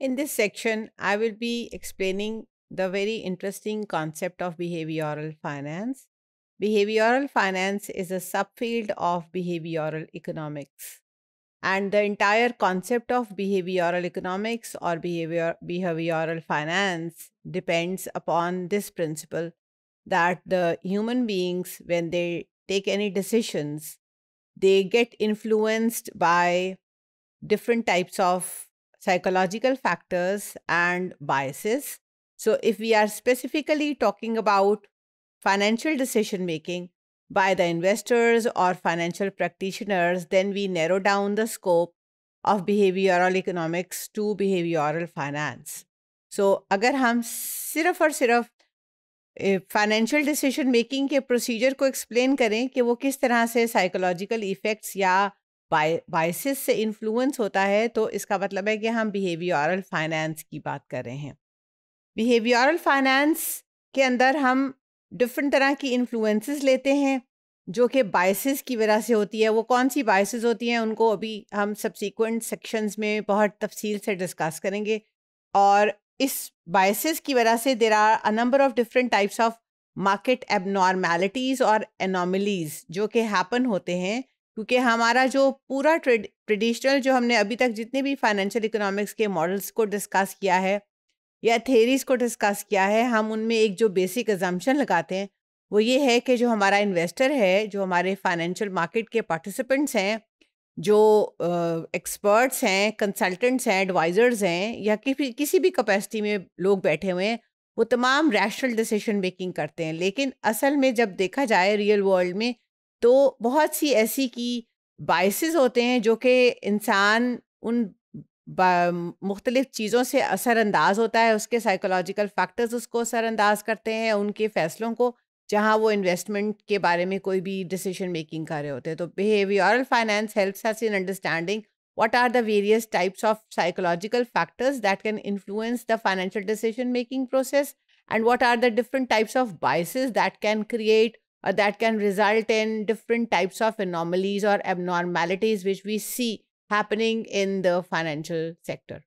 In this section, I will be explaining the very interesting concept of behavioral finance. Behavioral finance is a subfield of behavioral economics. And the entire concept of behavioral economics or behavior, behavioral finance depends upon this principle that the human beings, when they take any decisions, they get influenced by different types of psychological factors, and biases. So, if we are specifically talking about financial decision making by the investors or financial practitioners, then we narrow down the scope of behavioral economics to behavioral finance. So, अगर हम सिर्फ और सिर्फ financial decision making के procedure को explain करें कि वो किस तरह से psychological effects या बाइसिस से इन्फ्लुएंस होता है तो इसका मतलब है कि हम बिहेवियरल फाइनेंस की बात कर रहे हैं बिहेवियरल फाइनेंस के अंदर हम डिफरेंट तरह की इन्फ्लुएंसेस लेते हैं जो कि बाइसिस की वजह से होती है वो कौन सी बाइसेस होती हैं उनको अभी हम सबसिक्वेंट सेक्शंस में बहुत तफसील से डिस्कस करेंगे और इस बाइसेस की वजह से there are a number of different types of market abnormalities और एनॉमलीज़ जो कि हैपन होते हैं क्योंकि हमारा जो पूरा ट्रेडिशनल जो हमने अभी तक जितने भी फाइनेंशियल इकोनॉमिक्स के मॉडल्स को डिस्कस किया है या थेरीज को डिस्कस किया है हम उनमें एक जो बेसिक एजम्पन लगाते हैं वो ये है कि जो हमारा इन्वेस्टर है जो हमारे फाइनेंशियल मार्केट के पार्टिसिपेंट्स हैं जो एक्सपर्ट्स हैं कंसल्टेंट्स हैं एडवाइज़र्स हैं या कि, किसी भी कैपेसिटी में लोग बैठे हुए हैं वो तमाम रैशनल डिसीशन मेकिंग करते हैं लेकिन असल में जब देखा जाए रियल वर्ल्ड में तो बहुत सी ऐसी की बायसेस होते हैं जो कि इंसान उन मुख्तलिफ चीज़ों से असरअंदाज होता है उसके साइकोलॉजिकल फैक्टर्स उसको असरानंदाज करते हैं उनके फ़ैसलों को जहाँ वो इन्वेस्टमेंट के बारे में कोई भी डिसीजन मेकिंग कर रहे होते हैं तो behavioural finance helps us in understanding what are the various types of psychological factors that can influence the financial decision making process and what are the different types of biases that can create uh, that can result in different types of anomalies or abnormalities which we see happening in the financial sector.